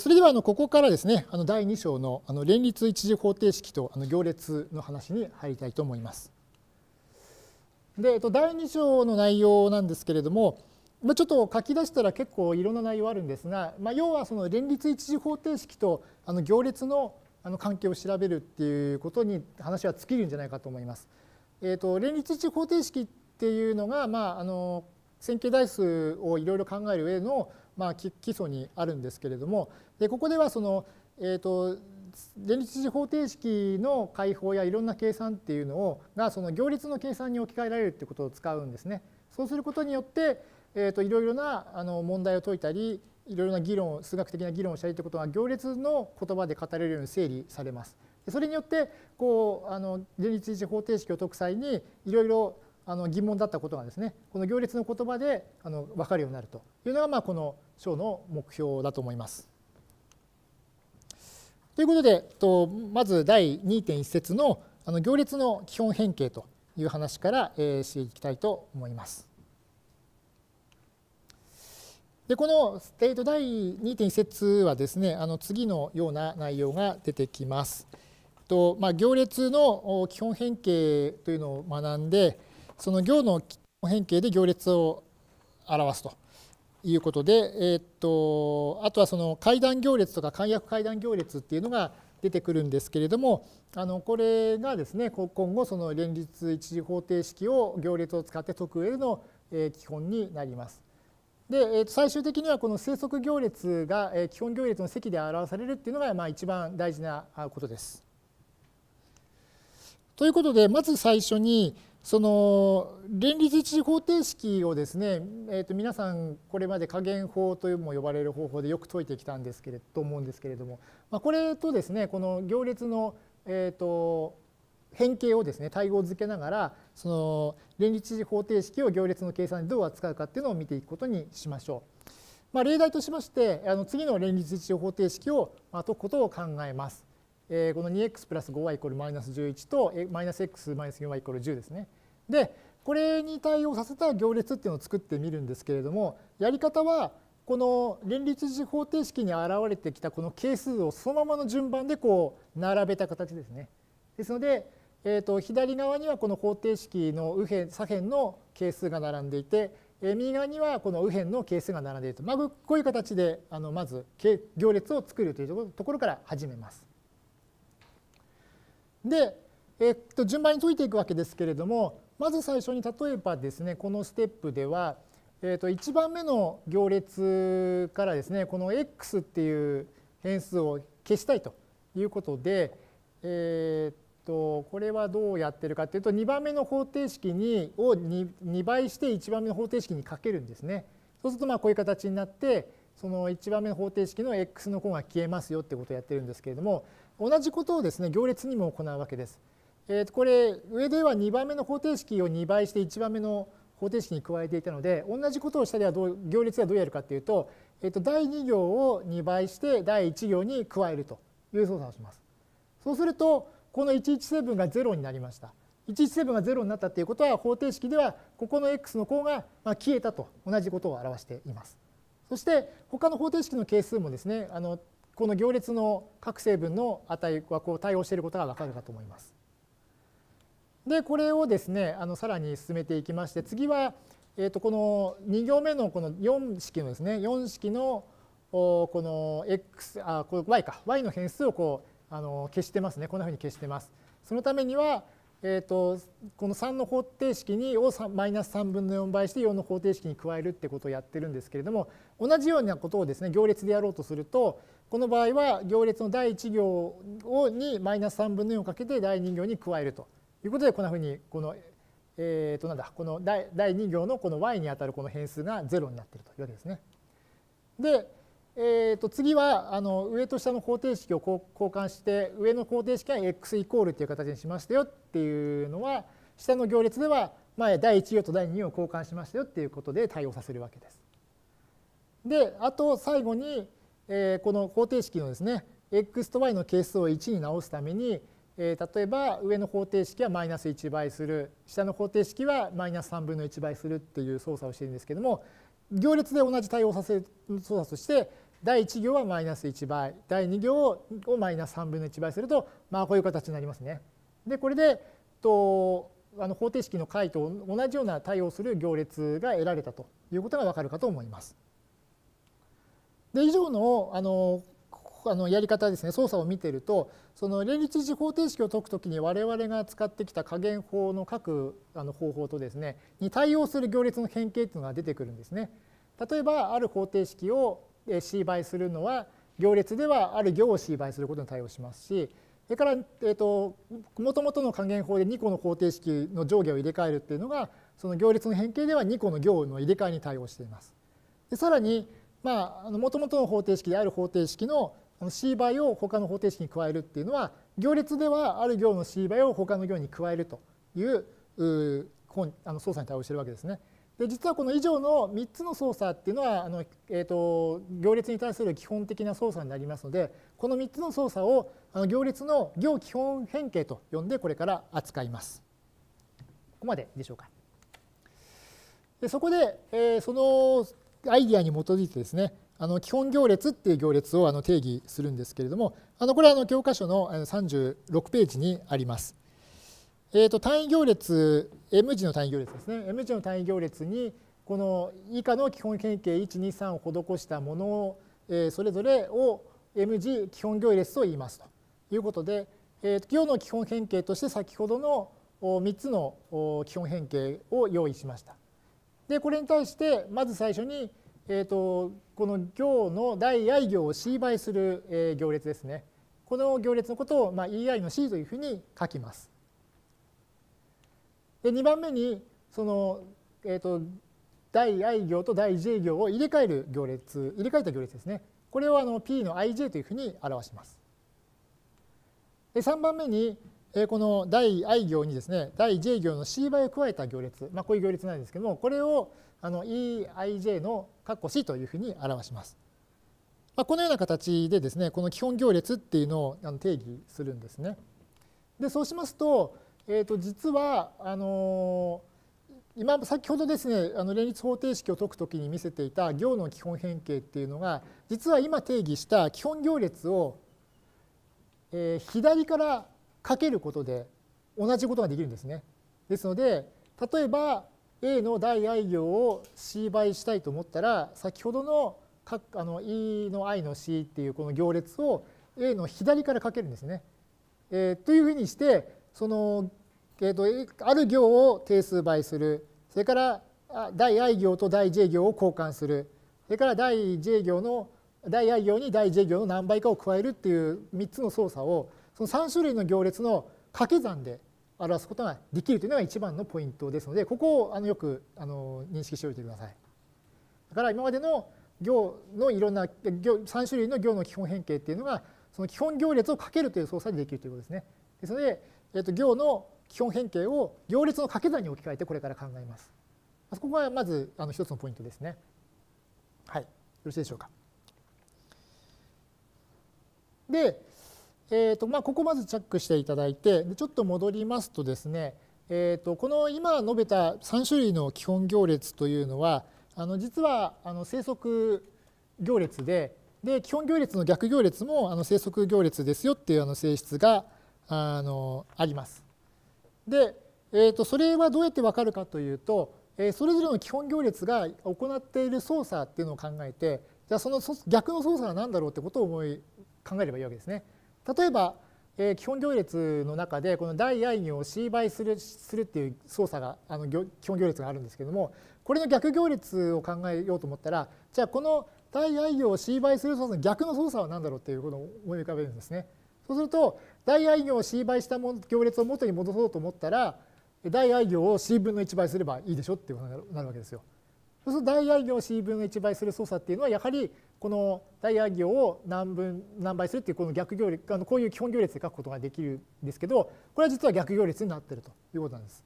それではあのここからですねあの第2章のあの連立一次方程式とあの行列の話に入りたいと思います。で第2章の内容なんですけれどもちょっと書き出したら結構いろんな内容あるんですが、まあ、要はその連立一次方程式とあの行列のあの関係を調べるっていうことに話は尽きるんじゃないかと思います。えっと、と連立一次方程式っていうのが、まあ、あの線形代数をいろいろ考える上のまあ、基礎にあるんですけれどもでここではその、えーと、連立次方程式の解放やいろんな計算っていうのをがその行列の計算に置き換えられるってことを使うんですね。そうすることによって、えーと、いろいろなあの問題を解いたりいろいろな議論数学的な議論をしたりってことが行列の言葉で語れるように整理されます。それによってこうあの連立一方程式を解く際にいろいろあの疑問だったことがですねこの行列の言葉であの分かるようになるというのがまあこの章の目標だと思います。ということでとまず第2.1節のあの行列の基本変形という話から、えー、していきたいと思います。でこの、ー、第2.1節はですねあの次のような内容が出てきます。とまあ、行列の基本変形というのを学んでその行の変形で行列を表すということで、えー、っとあとはその階段行列とか簡約階段行列っていうのが出てくるんですけれどもあのこれがですね今後その連立一次方程式を行列を使って解く上での基本になります。で、えと最終的にはこの正則行列が基本行列の積で表されるっていうのがまあ一番大事なことです。ということでまず最初にその連立一次方程式をですね、えー、と皆さんこれまで加減法というも呼ばれる方法でよく解いてきたんですけれと思うんですけれども、まあ、これとですねこの行列の、えー、と変形をですね対応づけながらその連立一次方程式を行列の計算でどう扱うかっていうのを見ていくことにしましょう。まあ、例題としましてあの次の連立一次方程式を解くことを考えます。えこの 2x プラス 5y イコールマイナス11とマイナス x マイナス 4y イコール10ですね。でこれに対応させた行列っていうのを作ってみるんですけれどもやり方はこの連立時方程式に現れてきたこの係数をそのままの順番でこう並べた形ですね。ですので、えー、と左側にはこの方程式の右辺左辺の係数が並んでいて右側にはこの右辺の係数が並んでいると、まあ、こういう形であのまず行列を作るというところから始めます。で、えっと順番に解いていくわけですけれどもまず最初に例えばですねこのステップでは、えー、と1番目の行列からですねこの x っていう変数を消したいということで、えー、とこれはどうやってるかというと2番目の方程式にを 2, 2倍して1番目の方程式にかけるんですね。そうするとまあこういう形になってその1番目の方程式の x の項が消えますよってことをやってるんですけれども同じことをですね行列にも行うわけです。えー、とこれ上では2番目の方程式を2倍して1番目の方程式に加えていたので同じことをしたりはどう行列ではどうやるかっていうと,、えー、と第2行を2倍して第1行に加えるという操作をします。そうするとこの117が0になりました。117が0になったということは方程式ではここの x の項が消えたと同じことを表しています。そして他の方程式の係数もですねあのこの行列の各成分の値はこう対応していることが分かるかと思います。でこれをですねあのさらに進めていきまして次は、えー、とこの2行目のこの4式のですね4式のこの x あこれ y か y の変数をこうあの消してますねこんなふうに消してます。そのためには、えーと、この3の方程式にをマイナス3分の4倍して4の方程式に加えるってことをやってるんですけれども同じようなことをですね行列でやろうとするとこの場合は行列の第1行をにマイナス3分の4をかけて第2行に加えるということでこんなふうにこの,、えー、となんだこの第2行のこの y に当たるこの変数が0になっているというわけですね。で、えー、と次はあの上と下の方程式を交換して上の方程式は x イコールという形にしましたよっていうのは下の行列では前第1行と第2行を交換しましたよっていうことで対応させるわけです。であと最後に、えー、この方程式のですね x と y の係数を1に直すためにえ例えば上の方程式はマイナス1倍する下の方程式はマイナス3分の1倍するっていう操作をしているんですけども行列で同じ対応させる操作として第1行はマイナス1倍第2行をマイナス3分の1倍するとまあこういう形になりますね。でこれでとあの方程式の解と同じような対応する行列が得られたということが分かるかと思います。で以上のあのあのやり方ですね操作を見てるとその連立時次方程式を解くときに我々が使ってきた加減法の各あの方法とですねに対応する行列の変形っていうのが出てくるんですね。例えばある方程式を C 倍するのは行列ではある行を C 倍することに対応しますしそれから、えーと、と元々の加減法で2個の方程式の上下を入れ替えるっていうのがその行列の変形では2個の行の入れ替えに対応しています。でさらに、まあ、元々の方程式である方程式の C 倍を他の方程式に加えるっていうのは行列ではある行の C 倍を他の行に加えるというあの操作に対応してるわけですね。で実はこの以上の3つの操作っていうのはあの、えーと、と行列に対する基本的な操作になりますのでこの3つの操作をあの行列の行基本変形と呼んでこれから扱います。ここまででしょうか。でそこで、えー、そのアイディアに基づいてですねあの基本行列っていう行列をあの定義するんですけれどもあのこれはあの教科書の36ページにあります。えー、と単位行列 M 字の単位行列ですね M 字の単位行列にこの以下の基本変形123を施したものを、えそれぞれを M 字基本行列と言いますということで、えー、と行の基本変形として先ほどの3つの基本変形を用意しました。でこれに対してまず最初に、えーと、この行の第 i 行を C 倍する、え行列ですね。この行列のことを、まあ、ei の C というふうに書きます。で2番目にその、えーと、と第 i 行と第 j 行を入れ替える行列入れ替えた行列ですね。これをあの p の ij というふうに表します。で3番目にこの第 i 行にですね、第 j 行の c 倍を加えた行列、まあ、こういう行列なんですけども、これをあの eij の括弧 c というふうに表します。まあ、このような形でですね、この基本行列っていうのを定義するんですね。で、そうしますと、えー、と実は、あの今先ほどですねあの連立方程式を解くときに見せていた行の基本変形っていうのが実は今定義した基本行列を、えー、左からかけることで同じことができるんですね。ですので例えば A の大愛行を C 倍したいと思ったら先ほどのあの E の I の C っていうこの行列を A の左からかけるんですね。えー、というふうにしてその、えーと、とある行を定数倍するそれから第 i 行と第 j 行を交換するそれから第 j 行の第 i 行に第 j 行の何倍かを加えるっていう3つの操作をその3種類の行列の掛け算で表すことができるというのが一番のポイントですのでここをあのよくあの認識しておいてください。だから今までの行のいろんな行3種類の行の基本変形っていうのがその基本行列をかけるという操作でできるということですね。ですので、えー、と行の基本変形を行列の掛け算に置き換えてこれから考えます。そこがまずあの一つのポイントですね。はい、よろしいでしょうか。で、えーとまあ、ここまずチェックしていただいてちょっと戻りますとですね、えーと、この今述べた3種類の基本行列というのはあの実はあの生息行列でで基本行列の逆行列もあの生息行列ですよっていうあの性質があのあります。で、えーと、それはどうやって分かるかというと、えー、それぞれの基本行列が行っている操作っていうのを考えてじゃあその逆の操作は何だろうってことを思い考えればいいわけですね。例えば、えー、基本行列の中でこの第 i 行を c 倍するするっていう操作があの基本行列があるんですけどもこれの逆行列を考えようと思ったらじゃあこの第 i 行を c 倍する操作の逆の操作は何だろうっていうことを思い浮かべるんですね。そうすると第 i 行を c 倍した行列を元に戻そうと思ったら第 i 行を c 分の1倍すればいいでしょっていうことになるわけですよ。そうすると大愛行を C 分の1倍する操作っていうのはやはりこの大愛行を何分何倍するっていうこの逆行列あのこういう基本行列で書くことができるんですけどこれは実は逆行列になってるということなんです。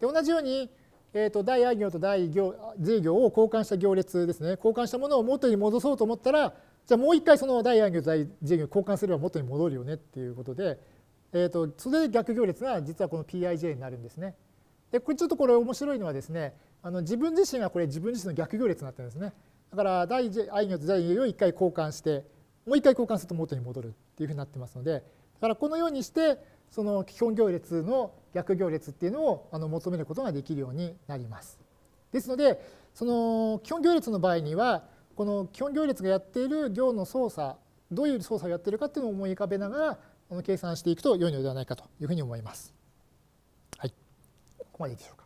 で同じように、えーと、大愛行と大行税行を交換した行列ですね交換したものを元に戻そうと思ったらじゃあもう一回その大愛行と大税行を交換すれば元に戻るよねっていうことで、えーとそれで逆行列が実はこの Pij になるんですね。でこれちょっとこれ面白いのはですねあの自分自身はこれ自分自身の逆行列になってるんですね。だから第一愛行と第2行を1回交換してもう1回交換すると元に戻るっていうふうになってますのでだからこのようにしてその基本行列の逆行列っていうのをあの求めることができるようになります。ですのでその基本行列の場合にはこの基本行列がやっている行の操作どういう操作をやっているかっていうのを思い浮かべながらこの計算していくと良いのではないかというふうに思います。はい、ここまでいいでしょうか。